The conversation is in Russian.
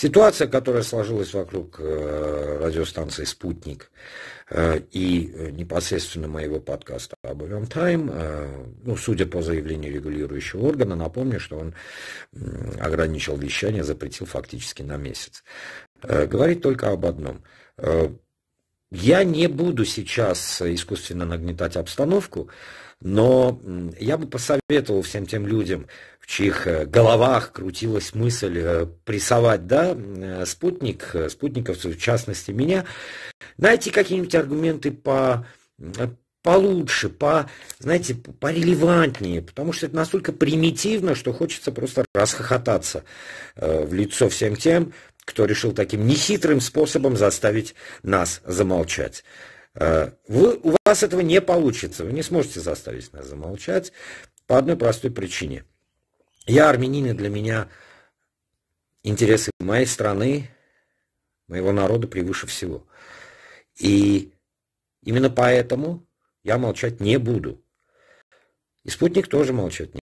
Ситуация, которая сложилась вокруг э, радиостанции «Спутник» э, и э, непосредственно моего подкаста об «Тайм», ну, судя по заявлению регулирующего органа, напомню, что он ограничил вещание, запретил фактически на месяц. Говорит только об одном. Я не буду сейчас искусственно нагнетать обстановку, но я бы посоветовал всем тем людям, чьих э, головах крутилась мысль э, прессовать, да, э, спутник, спутников в частности меня, найти какие-нибудь аргументы по получше, по, знаете, порелевантнее, потому что это настолько примитивно, что хочется просто расхохотаться в лицо всем тем, кто решил таким нехитрым способом заставить нас замолчать. Вы, у вас этого не получится, вы не сможете заставить нас замолчать по одной простой причине – я армянин, и для меня интересы моей страны, моего народа превыше всего. И именно поэтому я молчать не буду. И спутник тоже молчать не